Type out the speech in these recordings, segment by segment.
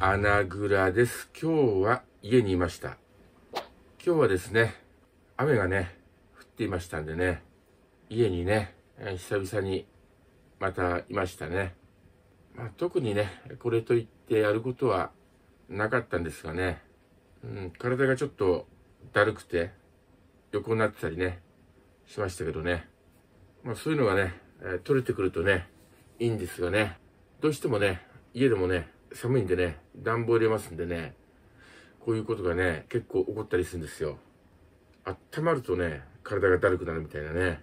穴蔵です。今日は家にいました。今日はですね、雨がね、降っていましたんでね、家にね、久々にまたいましたね。まあ、特にね、これといってやることはなかったんですがね、うん、体がちょっとだるくて、横になってたりね、しましたけどね。まあ、そういうのがね、取れてくるとね、いいんですがね、どうしてもね、家でもね、寒いんでね、暖房入れますんでね、こういうことがね、結構起こったりするんですよ。温まるとね、体がだるくなるみたいなね。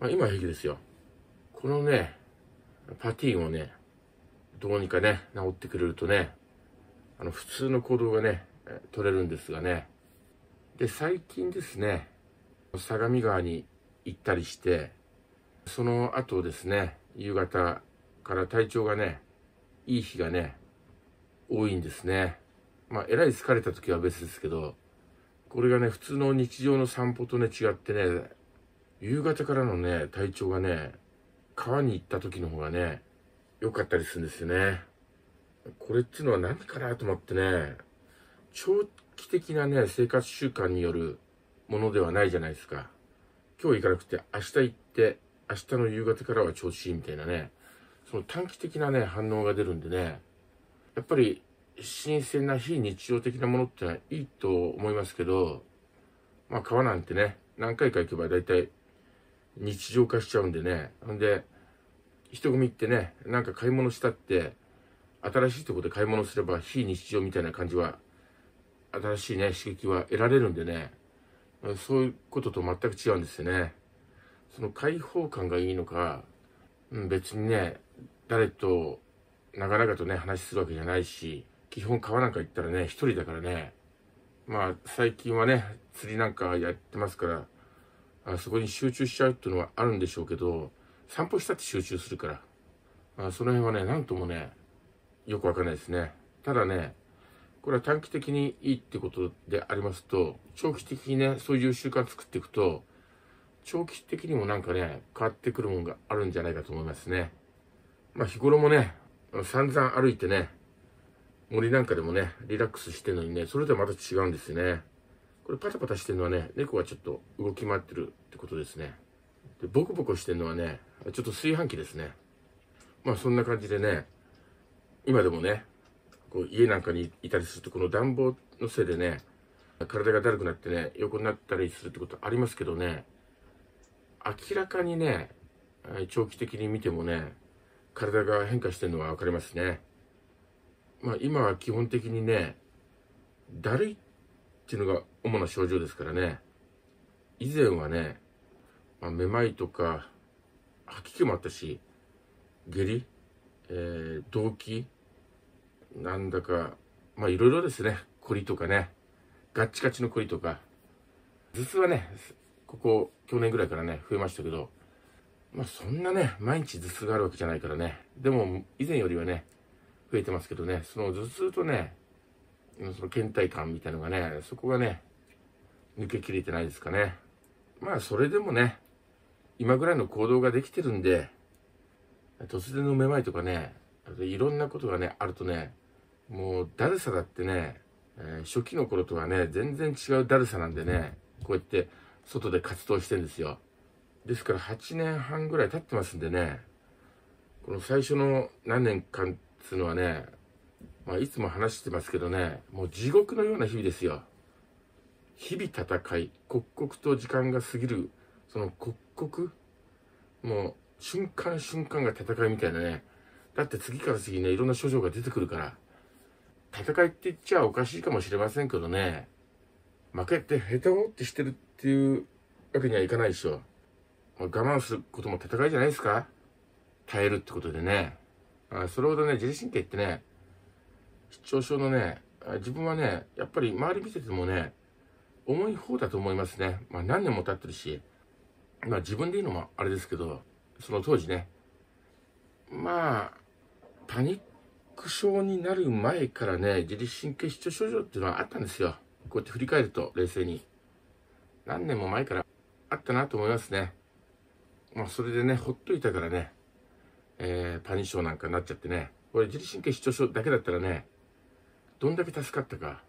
まあ今は平気ですよ。このね、パティーンをね、どうにかね、治ってくれるとね、あの、普通の行動がね、取れるんですがね。で、最近ですね、相模川に行ったりして、その後ですね、夕方から体調がね、いい日がね、多いんですね。まあ、えらい疲れた時は別ですけど、これがね、普通の日常の散歩とね、違ってね、夕方からのね、体調がね、川に行った時の方がね、良かったりするんですよね。これっていうのは何かなと思ってね、長期的なね、生活習慣によるものではないじゃないですか。今日行かなくて、明日行って、明日の夕方からは調子いいみたいなね。その短期的なね、反応が出るんでね、やっぱり新鮮な非日常的なものってのはいいと思いますけど、まあ川なんてね、何回か行けば大体日常化しちゃうんでね、ほんで、人混みってね、なんか買い物したって、新しいとこで買い物すれば非日常みたいな感じは、新しいね、刺激は得られるんでね、そういうことと全く違うんですよね。その開放感がいいのか、うん、別にね、誰と、長々とね、話するわけじゃないし、基本川なんか行ったらね、一人だからね、まあ、最近はね、釣りなんかやってますから、あそこに集中しちゃうっていうのはあるんでしょうけど、散歩したって集中するから、まあ、その辺はね、何ともね、よくわかんないですね。ただね、これは短期的にいいってことでありますと、長期的にね、そういう習慣作っていくと、長期的にもなんかね、変わってくるもんがあるんじゃないかと思いますね。まあ日頃もね、散々歩いてね、森なんかでもね、リラックスしてるのにね、それとはまた違うんですよね。これパタパタしてるのはね、猫がちょっと動き回ってるってことですね。で、ボコボコしてるのはね、ちょっと炊飯器ですね。まあそんな感じでね、今でもね、こう家なんかにいたりすると、この暖房のせいでね、体がだるくなってね、横になったりするってことありますけどね、明らかにね、長期的に見てもね、体が変化してるのは分かりますね。まあ今は基本的にね、だるいっていうのが主な症状ですからね。以前はね、まあ、めまいとか、吐き気もあったし、下痢、えー、動悸、なんだか、まあいろいろですね。コリとかね。ガッチガチのコリとか。頭痛はね、ここ、去年ぐらいからね、増えましたけど、まあそんなね、毎日頭痛があるわけじゃないからね。でも、以前よりはね、増えてますけどね、その頭痛とね、その倦怠感みたいのがね、そこがね、抜けきれてないですかね。まあそれでもね、今ぐらいの行動ができてるんで、突然のめまいとかね、いろんなことがね、あるとね、もうだるさだってね、えー、初期の頃とはね、全然違うだるさなんでね、こうやって外で活動してんですよ。ですから8年半ぐらい経ってますんでね、この最初の何年間っつうのはね、まあ、いつも話してますけどね、もう地獄のような日々ですよ。日々戦い、刻々と時間が過ぎる、その刻々、もう瞬間瞬間が戦いみたいなね。だって次から次ね、いろんな症状が出てくるから、戦いって言っちゃおかしいかもしれませんけどね、負けてへタボってしてるっていうわけにはいかないでしょ。まあ、我慢することも戦いじゃないですか耐えるってことでね。あそれほどね、自律神経ってね、失調症のね、自分はね、やっぱり周り見ててもね、重い方だと思いますね。まあ何年も経ってるし、まあ自分で言うのもあれですけど、その当時ね、まあ、パニック症になる前からね、自律神経失調症状っていうのはあったんですよ。こうやって振り返ると冷静に何年も前からあったなと思いますね。まあそれでね、ほっといたからね、えー、パニッションなんかになっちゃってね、これ自律神経失調症だけだったらね、どんだけ助かったか。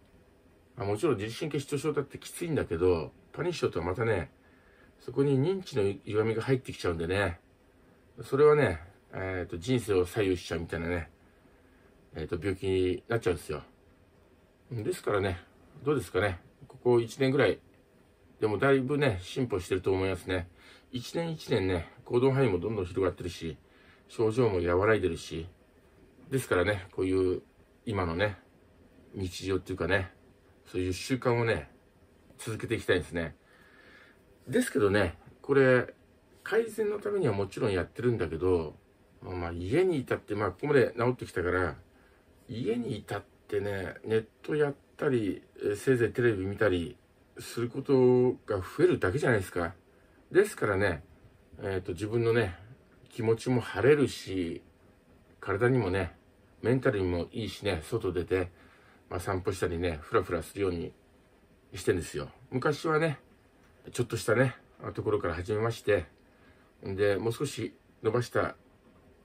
まあ、もちろん自律神経失調症だってきついんだけど、パニッションとはまたね、そこに認知の歪みが入ってきちゃうんでね、それはね、えっ、ー、と人生を左右しちゃうみたいなね、えっ、ー、と病気になっちゃうんですよ。ですからね、どうですかね。ここ1年ぐらい、でもだいぶね、進歩してると思いますね。1年1年ね、行動範囲もどんどん広がってるし、症状も和らいでるし、ですからね、こういう今のね、日常っていうかね、そういう習慣をね、続けていきたいんですね。ですけどね、これ、改善のためにはもちろんやってるんだけど、まあ、家にいたって、まあ、ここまで治ってきたから、家にいたってね、ネットやったり、せいぜいテレビ見たりすることが増えるだけじゃないですか。ですからね、えっ、ー、と、自分のね、気持ちも晴れるし、体にもね、メンタルにもいいしね、外出て、まあ、散歩したりね、ふらふらするようにしてんですよ。昔はね、ちょっとしたね、ところから始めまして、で、もう少し伸ばした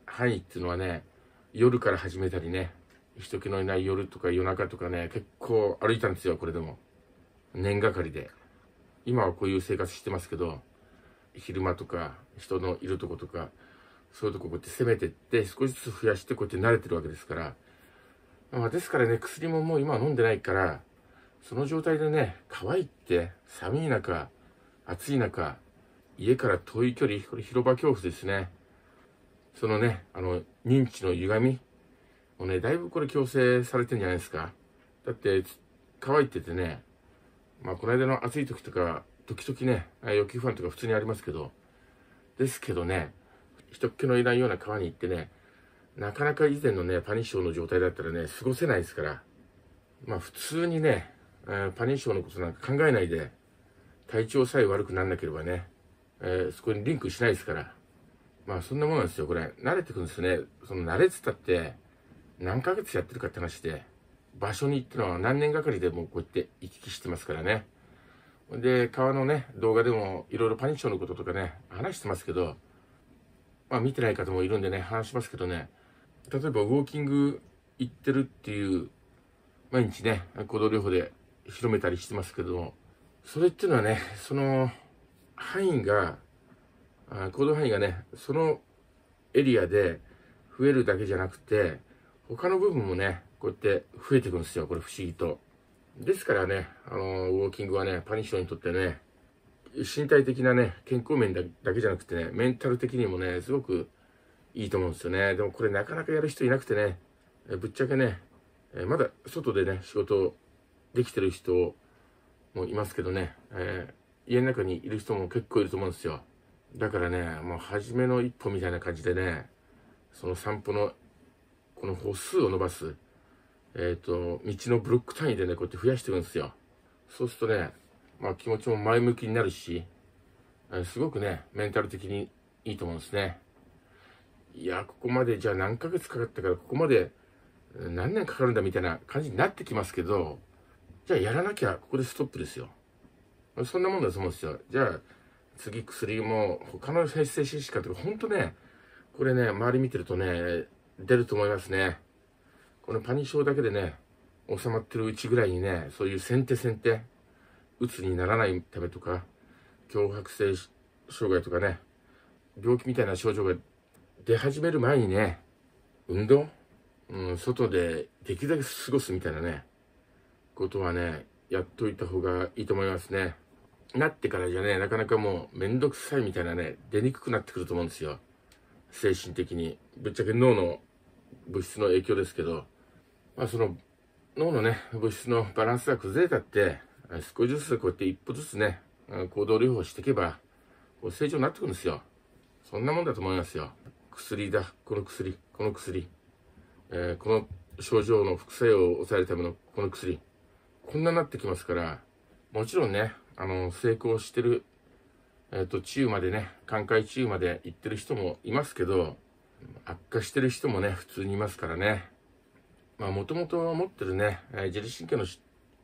範囲っていうのはね、夜から始めたりね、人気のいない夜とか夜中とかね、結構歩いたんですよ、これでも。年がかりで。今はこういう生活してますけど、昼間とか、人のいるとことか、そういうとここうやって攻めてって、少しずつ増やしてこうやって慣れてるわけですから。まあ、ですからね、薬ももう今飲んでないから、その状態でね、乾いて、寒い中、暑い中、家から遠い距離、これ広場恐怖ですね。そのね、あの、認知の歪み、もうね、だいぶこれ強制されてんじゃないですか。だって、乾いててね、まあ、この間の暑い時とか、時々ね、余給不安とか普通にありますけど、ですけどね、人っ気のいないような川に行ってね、なかなか以前のね、パニッションの状態だったらね、過ごせないですから、まあ普通にね、えー、パニッションのことなんか考えないで、体調さえ悪くなんなければね、えー、そこにリンクしないですから、まあそんなもんなんですよ、これ。慣れてくんですね。その慣れてたって、何ヶ月やってるかって話で、場所に行ったのは何年がかりでもうこうやって行き来してますからね。で、川のね、動画でもいろいろパニッションのこととかね、話してますけど、まあ見てない方もいるんでね、話しますけどね、例えばウォーキング行ってるっていう、毎日ね、行動療法で広めたりしてますけども、それっていうのはね、その範囲が、行動範囲がね、そのエリアで増えるだけじゃなくて、他の部分もね、こうやって増えていくんですよ。これ不思議と。ですからね、あのー、ウォーキングはね、パニッションにとってね、身体的なね、健康面だけじゃなくてね、メンタル的にもね、すごくいいと思うんですよね。でもこれなかなかやる人いなくてね、えぶっちゃけね、えまだ外でね、仕事できてる人もいますけどね、えー、家の中にいる人も結構いると思うんですよ。だからね、もう初めの一歩みたいな感じでね、その散歩のこの歩数を伸ばす、えっ、ー、と、道のブロック単位でね、こうやって増やしていくんですよ。そうするとね、まあ気持ちも前向きになるし、えすごくね、メンタル的にいいと思うんですね。いや、ここまでじゃあ何ヶ月かかったから、ここまで何年かかるんだみたいな感じになってきますけど、じゃあやらなきゃここでストップですよ。そんなもんだと思うんですよ。じゃあ、次薬も他の先生しかとか、ほんとね、これね、周り見てるとね、出ると思いますね。このパニショーだけでね、収まってるうちぐらいにね、そういう先手先手、鬱にならないためとか、強迫性障害とかね、病気みたいな症状が出始める前にね、運動、うん、外でできるだけ過ごすみたいなね、ことはね、やっといた方がいいと思いますね。なってからじゃね、なかなかもうめんどくさいみたいなね、出にくくなってくると思うんですよ。精神的に。ぶっちゃけ脳の物質の影響ですけど、まあ、その脳のね、物質のバランスが崩れたって、少しずつこうやって一歩ずつね、行動療法していけば、こう正常になってくるんですよ。そんなもんだと思いますよ。薬だ、この薬、この薬、えー、この症状の副作用を抑えるためのこの薬、こんなになってきますから、もちろんね、あの、成功してる、えっ、ー、と、治癒までね、寛解治癒まで行ってる人もいますけど、悪化してる人もね、普通にいますからね。まあ、もともと持ってるね、えー、自律神経の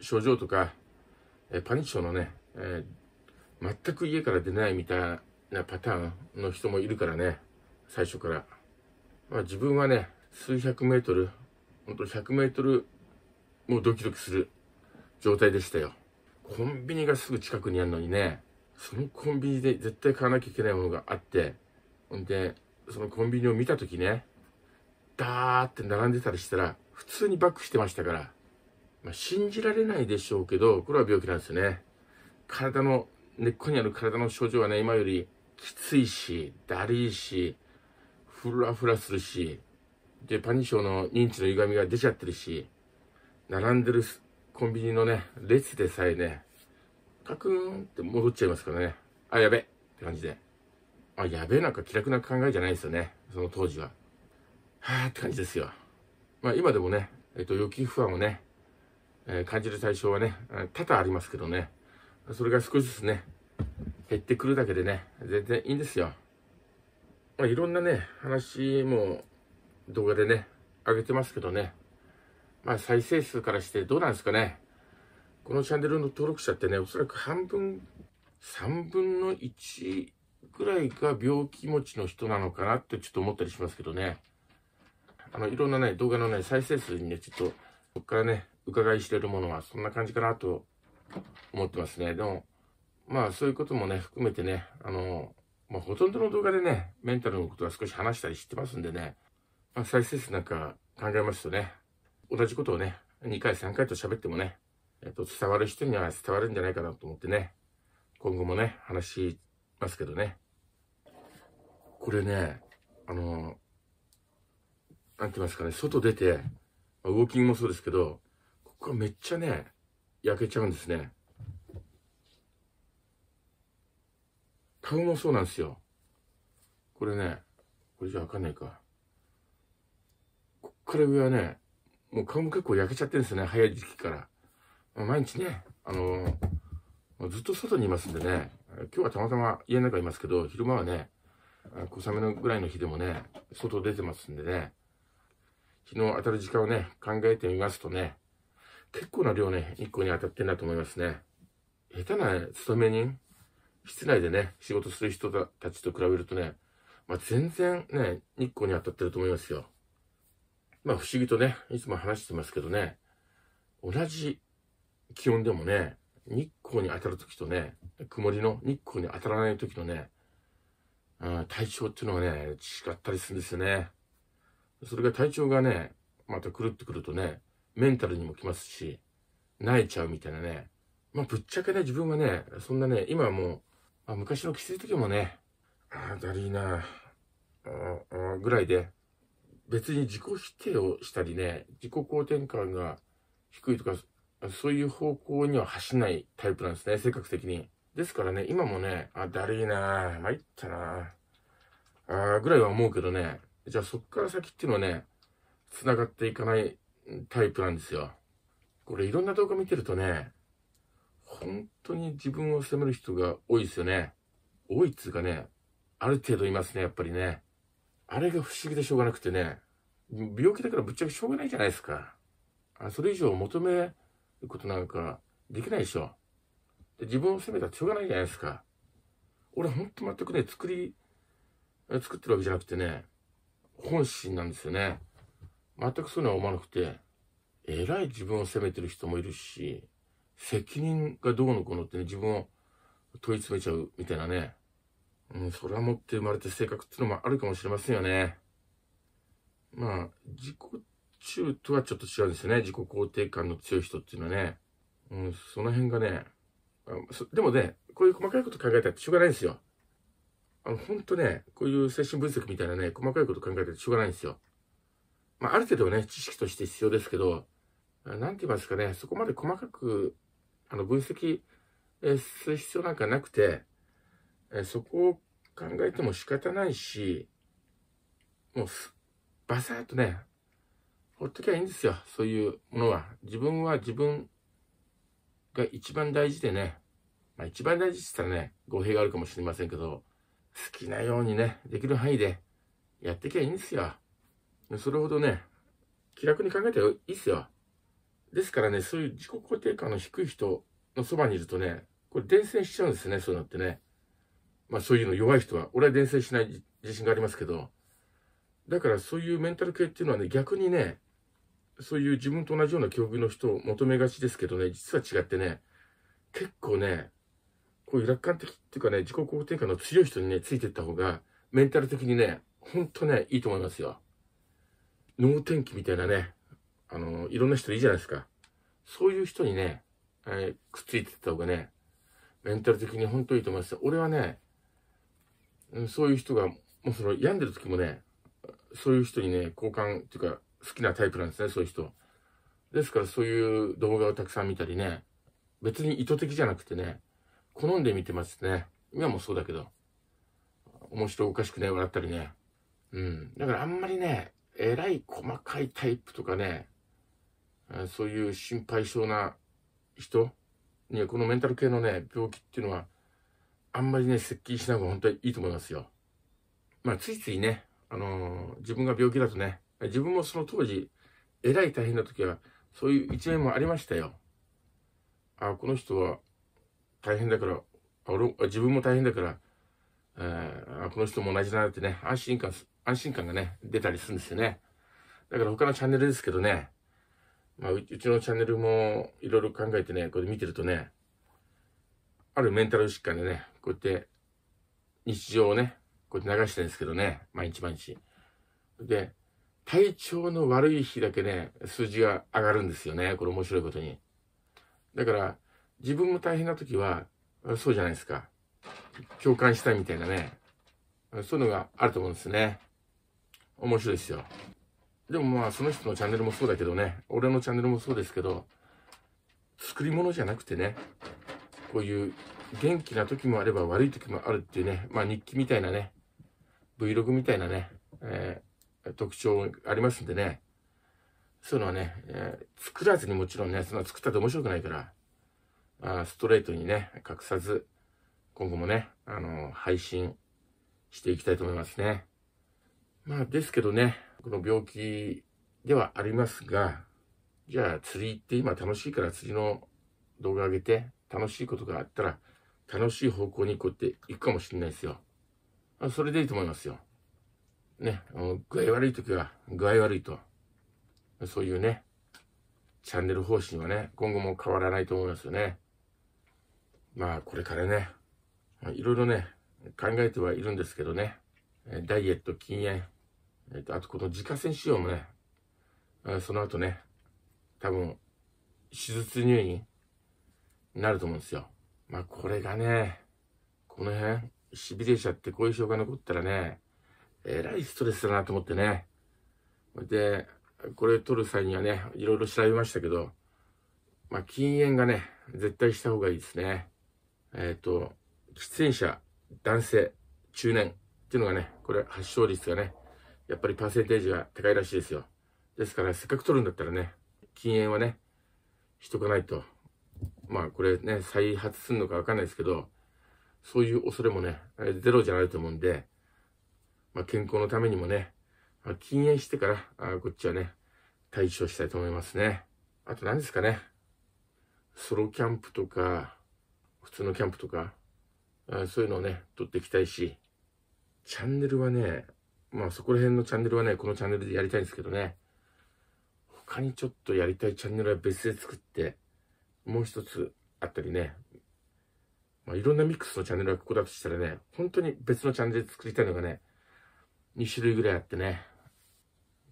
症状とか、えー、パニック症のね、えー、全く家から出ないみたいなパターンの人もいるからね、最初から。まあ、自分はね、数百メートル、ほんと100メートル、もうドキドキする状態でしたよ。コンビニがすぐ近くにあるのにね、そのコンビニで絶対買わなきゃいけないものがあって、ほんで、そのコンビニを見た時ね、ダーって並んでたりしたら、普通にバックしてましたから、まあ、信じられないでしょうけど、これは病気なんですよね。体の、根っこにある体の症状はね、今よりきついし、だるいし、ふらふらするし、で、パニショの認知の歪みが出ちゃってるし、並んでるコンビニのね、列でさえね、カクーンって戻っちゃいますからね。あ、やべって感じで。あ、やべえなんか気楽な考えじゃないですよね。その当時は。はあって感じですよ。まあ今でもね、えっと、予期不安をね、えー、感じる対象はね、多々ありますけどね。それが少しずつね、減ってくるだけでね、全然いいんですよ。まあ、いろんなね、話も動画でね、上げてますけどね。まあ再生数からしてどうなんですかね。このチャンネルの登録者ってね、おそらく半分、3分の1くらいが病気持ちの人なのかなってちょっと思ったりしますけどね。あの、いろんなね、動画のね、再生数にね、ちょっと、こっからね、伺いしてるものはそんな感じかなと思ってますね。でも、まあそういうこともね、含めてね、あの、まあ、ほとんどの動画でね、メンタルのことは少し話したりしてますんでね、まあ、再生数なんか考えますとね、同じことをね、2回3回と喋ってもね、えっと、伝わる人には伝わるんじゃないかなと思ってね、今後もね、話しますけどね。これね、あの、なんて言いますかね、外出て、ウォーキングもそうですけど、ここがめっちゃね、焼けちゃうんですね。タグもそうなんですよ。これね、これじゃ分かんないか。こっから上はね、もう顔も結構焼けちゃってるんですよね、早い時期から。まあ、毎日ね、あのー、ずっと外にいますんでね、今日はたまたま家の中いますけど、昼間はね、小雨のぐらいの日でもね、外出てますんでね、日の当たる時間をね、考えてみますとね、結構な量ね、日光に当たってんだと思いますね。下手な、勤め人、室内でね、仕事する人たちと比べるとね、まあ、全然ね、日光に当たってると思いますよ。まあ不思議とね、いつも話してますけどね、同じ気温でもね、日光に当たる時とね、曇りの日光に当たらない時のね、うん、体調っていうのはね、違ったりするんですよね。それが体調がね、また狂ってくるとね、メンタルにも来ますし、泣いちゃうみたいなね。まあ、ぶっちゃけね、自分はね、そんなね、今はもう、まあ、昔のきつい時もね、ああ、だりーなああ、ぐらいで、別に自己否定をしたりね、自己肯定感が低いとか、そういう方向には走んないタイプなんですね、性格的に。ですからね、今もね、あ、だるいなぁ、参ったなぁ、あぐらいは思うけどね、じゃあそっから先っていうのはね、繋がっていかないタイプなんですよ。これいろんな動画見てるとね、本当に自分を責める人が多いですよね。多いっつうかね、ある程度いますね、やっぱりね。あれが不思議でしょうがなくてね、病気だからぶっちゃけしょうがないじゃないですか。あそれ以上求めることなんかできないでしょ。自分を責めたらしょうがないじゃないですか。俺ほんと全くね、作り、作ってるわけじゃなくてね、本心なんですよね。全くそういうのは思わなくて、えらい自分を責めてる人もいるし、責任がどうのこうのってね、自分を問い詰めちゃうみたいなね。うん、それは持って生まれた性格っていうのもあるかもしれませんよね。まあ、自己中とはちょっと違うんですよね。自己肯定感の強い人っていうのはね。うん、その辺がね、でもね、こういう細かいこと考えたってしょうがないんですよ。あの、ほんとね、こういう精神分析みたいなね、細かいこと考えたってしょうがないんですよ。まあ、ある程度ね、知識として必要ですけど、なんて言いますかね、そこまで細かく、あの、分析する必要なんかなくて、そこを考えても仕方ないし、もう、バサッとね、ほっときゃいいんですよ、そういうものは。自分は自分が一番大事でね、まあ一番大事って言ったらね、語弊があるかもしれませんけど、好きなようにね、できる範囲でやってきゃいいんですよ。それほどね、気楽に考えたらいいっすよ。ですからね、そういう自己肯定感の低い人のそばにいるとね、これ伝染しちゃうんですね、そうなってね。まあそういうの弱い人は、俺は伝染しない自信がありますけど、だからそういうメンタル系っていうのはね、逆にね、そういう自分と同じような境遇の人を求めがちですけどね、実は違ってね、結構ね、こういう楽観的っていうかね、自己肯定感の強い人にね、ついていった方が、メンタル的にね、ほんとね、いいと思いますよ。脳天気みたいなね、あの、いろんな人いいじゃないですか。そういう人にね、えー、くっついていった方がね、メンタル的にほんといいと思いますよ。俺はね、そういう人が、もうその病んでる時もね、そういう人にね、交換っていうか、好きなタイプなんですね、そういう人。ですからそういう動画をたくさん見たりね、別に意図的じゃなくてね、好んで見てますね。今もそうだけど、面白おかしくね、笑ったりね。うん。だからあんまりね、えらい細かいタイプとかね、そういう心配性な人にはこのメンタル系のね、病気っていうのは、あんまりね、接近しない方が本当にいいと思いますよ。まあ、ついついね、あのー、自分が病気だとね、自分もその当時、えらい大変な時は、そういう一面もありましたよ。あ、この人は大変だから、自分も大変だから、えー、この人も同じだなってね、安心感、安心感がね、出たりするんですよね。だから他のチャンネルですけどね、まあ、うちのチャンネルもいろいろ考えてね、これ見てるとね、あるメンタル疾患でね、こうやって日常をね、こうやって流してるんですけどね、毎日毎日。で、体調の悪い日だけね、数字が上がるんですよね。これ面白いことに。だから、自分も大変な時は、そうじゃないですか。共感したいみたいなね。そういうのがあると思うんですね。面白いですよ。でもまあ、その人のチャンネルもそうだけどね、俺のチャンネルもそうですけど、作り物じゃなくてね、こういう元気な時もあれば悪い時もあるっていうね、まあ日記みたいなね、Vlog みたいなね、えー特徴ありますんでね。そういうのはね、えー、作らずにもちろんね、そんな作ったって面白くないから、あストレートにね、隠さず、今後もね、あのー、配信していきたいと思いますね。まあ、ですけどね、この病気ではありますが、じゃあ釣り行って今楽しいから釣りの動画上げて、楽しいことがあったら、楽しい方向にこうやって行くかもしれないですよ。それでいいと思いますよ。ね、具合悪い時は具合悪いと、そういうね、チャンネル方針はね、今後も変わらないと思いますよね。まあ、これからね、いろいろね、考えてはいるんですけどね、ダイエット、禁煙、えっと、あとこの自家製仕様もね、その後ね、多分、手術入院になると思うんですよ。まあ、これがね、この辺、痺れちゃって後遺症が残ったらね、えらいストレスだなと思ってね。で、これ取る際にはね、いろいろ調べましたけど、まあ、禁煙がね、絶対した方がいいですね。えっ、ー、と、喫煙者、男性、中年っていうのがね、これ発症率がね、やっぱりパーセンテージが高いらしいですよ。ですから、せっかく取るんだったらね、禁煙はね、しとかないと。まあ、これね、再発するのかわかんないですけど、そういう恐れもね、ゼロじゃないと思うんで、まあ、健康のためにもね、まあ、禁煙してから、あこっちはね、対処したいと思いますね。あと何ですかね。ソロキャンプとか、普通のキャンプとか、あそういうのをね、撮っていきたいし、チャンネルはね、まあそこら辺のチャンネルはね、このチャンネルでやりたいんですけどね、他にちょっとやりたいチャンネルは別で作って、もう一つあったりね、まあいろんなミックスのチャンネルがここだとしたらね、本当に別のチャンネルで作りたいのがね、2種類ぐらいあってね、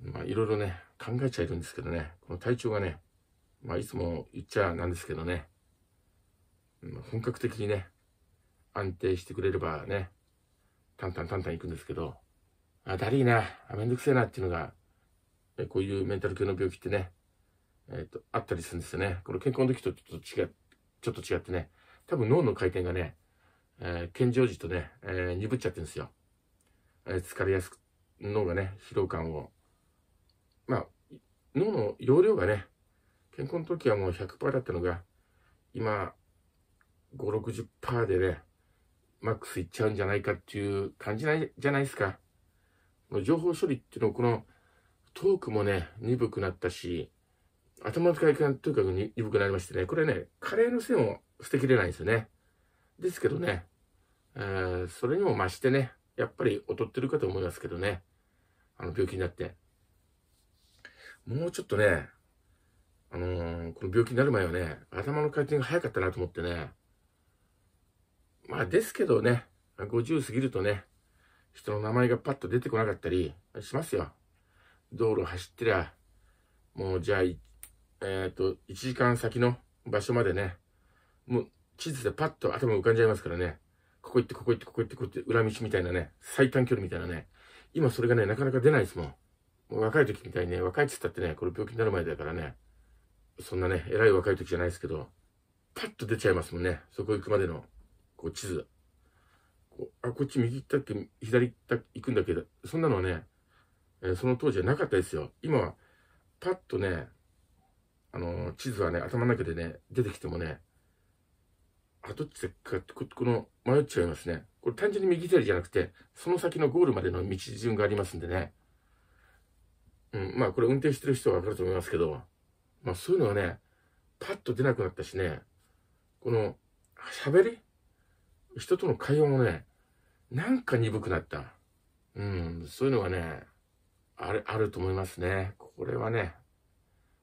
まあいろいろね、考えちゃいるんですけどね、この体調がね、まあいつも言っちゃなんですけどね、本格的にね、安定してくれればね、タンタンタンタン行くんですけど、あ、だりいな、あめんどくせえなっていうのが、えこういうメンタル系の病気ってね、えっ、ー、と、あったりするんですよね。この健康の時とちょっと違ちょっと違ってね、多分脳の回転がね、えー、健常時とね、えー、鈍っちゃってるんですよ。え疲れやすく、脳がね、疲労感を、まあ、脳の容量がね、健康の時はもう100%だったのが、今、5、60%でね、マックスいっちゃうんじゃないかっていう感じないじゃないですか。情報処理っていうのを、この、トークもね、鈍くなったし、頭の使い方とにかく鈍くなりましてね、これね、カレーの線を捨てきれないんですよね。ですけどね、えー、それにも増してね、やっぱり劣ってるかと思いますけどね。あの、病気になって。もうちょっとね、あのー、この病気になる前はね、頭の回転が早かったなと思ってね。まあ、ですけどね、50過ぎるとね、人の名前がパッと出てこなかったりしますよ。道路走ってりゃ、もうじゃあ、えっ、ー、と、1時間先の場所までね、もう地図でパッと頭浮かんじゃいますからね。ここ行って、ここ行って、ここ行って、こうやって、裏道みたいなね、最短距離みたいなね。今それがね、なかなか出ないですもん。もう若い時みたいにね、若いって言ったってね、これ病気になる前だからね、そんなね、偉い若い時じゃないですけど、パッと出ちゃいますもんね。そこ行くまでの、こう地図。こうあ、こっち右行ったっけ、左行った行くんだけど、そんなのはね、えー、その当時はなかったですよ。今は、パッとね、あのー、地図はね、頭の中でね、出てきてもね、あ、どっちかってこの迷っちゃいますね。これ単純に右左じゃなくて、その先のゴールまでの道順がありますんでね。うん、まあこれ運転してる人はわかると思いますけど、まあそういうのはね、パッと出なくなったしね、この喋り人との会話もね、なんか鈍くなった。うん、そういうのがね、あれ、あると思いますね。これはね、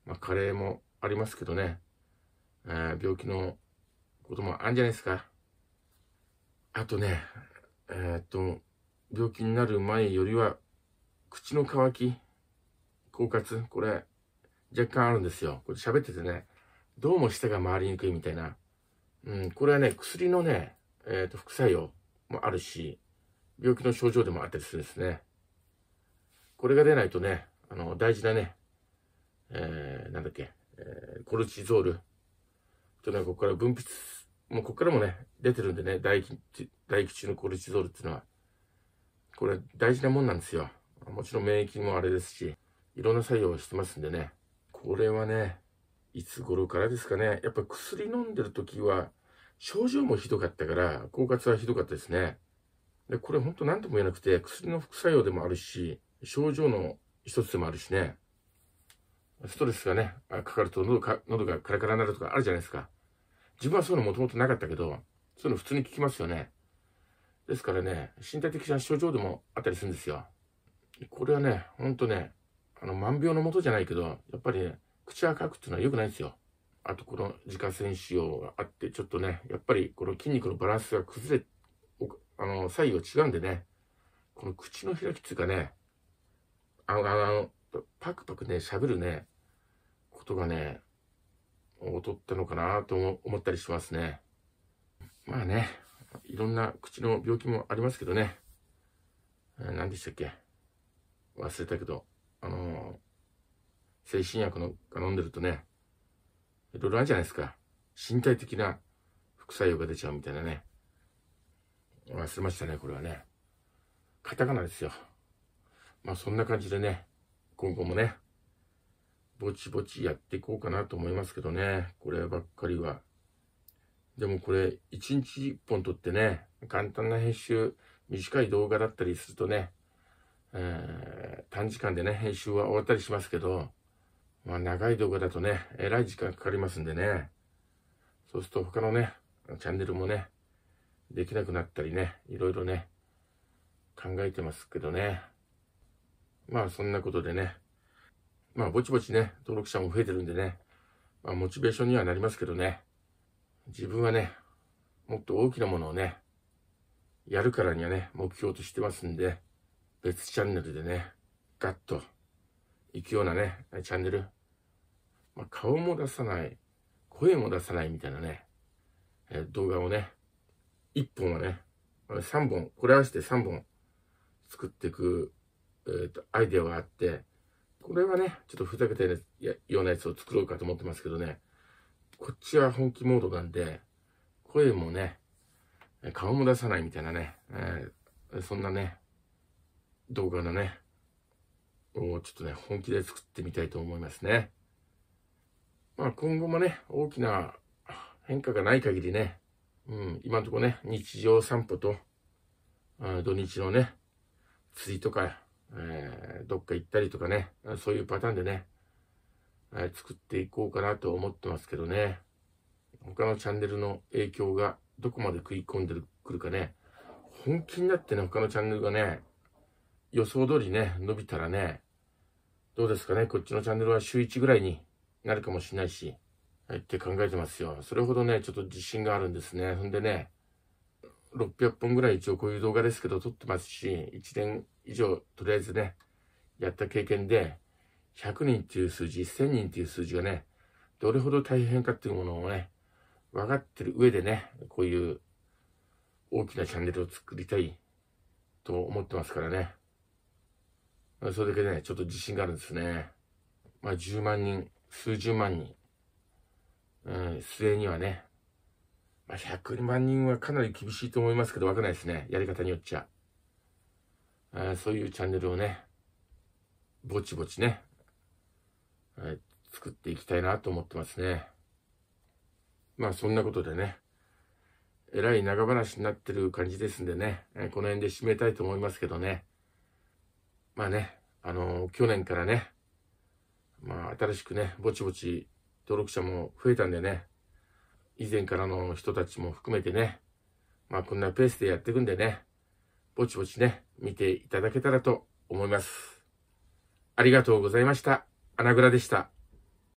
まあ、加齢もありますけどね、えー、病気のこともあるんじゃないですか。あとね、えー、っと、病気になる前よりは、口の乾き、口渇、これ、若干あるんですよ。これ喋っててね、どうも舌が回りにくいみたいな。うん、これはね、薬のね、えー、っと、副作用もあるし、病気の症状でもあったりするんですね。これが出ないとね、あの、大事なね、えー、なんだっけ、えー、コルチゾールとね、ここから分泌もうここからもね、出てるんでね、大気、大液中のコルチゾールっていうのは、これ大事なもんなんですよ。もちろん免疫もあれですし、いろんな作用をしてますんでね、これはね、いつ頃からですかね、やっぱ薬飲んでる時は、症状もひどかったから、狡猾はひどかったですね。で、これほんと何とも言えなくて、薬の副作用でもあるし、症状の一つでもあるしね、ストレスがね、かかると喉喉がカラカラになるとかあるじゃないですか。自分はそういうのもともとなかったけど、そういうの普通に聞きますよね。ですからね、身体的な症状でもあったりするんですよ。これはね、ほんとね、あの、万病のもとじゃないけど、やっぱりね、口はかくっていうのは良くないですよ。あと、この自家製腫瘍があって、ちょっとね、やっぱりこの筋肉のバランスが崩れ、あの、左右が違うんでね、この口の開きっていうかね、あの、あの、パクパクね、喋るね、ことがね、劣ったのかなと思ったりしますね。まあね、いろんな口の病気もありますけどね。何でしたっけ忘れたけど、あのー、精神薬のが飲んでるとね、いろいろあるじゃないですか。身体的な副作用が出ちゃうみたいなね。忘れましたね、これはね。カタカナですよ。まあそんな感じでね、今後もね、ぼちぼちやっていこうかなと思いますけどね、こればっかりは。でもこれ、1日1本撮ってね、簡単な編集、短い動画だったりするとね、えー、短時間でね、編集は終わったりしますけど、まあ長い動画だとね、えらい時間かかりますんでね、そうすると他のね、チャンネルもね、できなくなったりね、いろいろね、考えてますけどね。まあそんなことでね、まあ、ぼちぼちね、登録者も増えてるんでね、まあ、モチベーションにはなりますけどね、自分はね、もっと大きなものをね、やるからにはね、目標としてますんで、別チャンネルでね、ガッと行くようなね、チャンネル、まあ、顔も出さない、声も出さないみたいなね、えー、動画をね、一本はね、3本、これ合わせて3本作っていく、えーとアイデアがあって、これはね、ちょっとふざけたようなやつを作ろうかと思ってますけどね、こっちは本気モードなんで、声もね、顔も出さないみたいなね、えー、そんなね、動画のね、をちょっとね、本気で作ってみたいと思いますね。まあ今後もね、大きな変化がない限りね、うん、今んとこね、日常散歩と、土日のね、釣りとかえー、どっか行ったりとかね、そういうパターンでね、えー、作っていこうかなと思ってますけどね、他のチャンネルの影響がどこまで食い込んでくるかね、本気になってね、他のチャンネルがね、予想通りね、伸びたらね、どうですかね、こっちのチャンネルは週1ぐらいになるかもしれないし、はって考えてますよ。それほどね、ちょっと自信があるんですね。ほんでね、600本ぐらい一応こういう動画ですけど撮ってますし、1年以上とりあえずね、やった経験で、100人っていう数字、1000人っていう数字がね、どれほど大変かっていうものをね、分かってる上でね、こういう大きなチャンネルを作りたいと思ってますからね。それだけね、ちょっと自信があるんですね。まあ10万人、数十万人、うん、末にはね、まあ、100万人はかなり厳しいと思いますけど、わかんないですね。やり方によっちゃ。あそういうチャンネルをね、ぼちぼちね、はい、作っていきたいなと思ってますね。まあそんなことでね、えらい長話になってる感じですんでね、この辺で締めたいと思いますけどね。まあね、あのー、去年からね、まあ新しくね、ぼちぼち登録者も増えたんでね、以前からの人たちも含めてね、まあこんなペースでやっていくんでね、ぼちぼちね、見ていただけたらと思います。ありがとうございました。穴倉でした。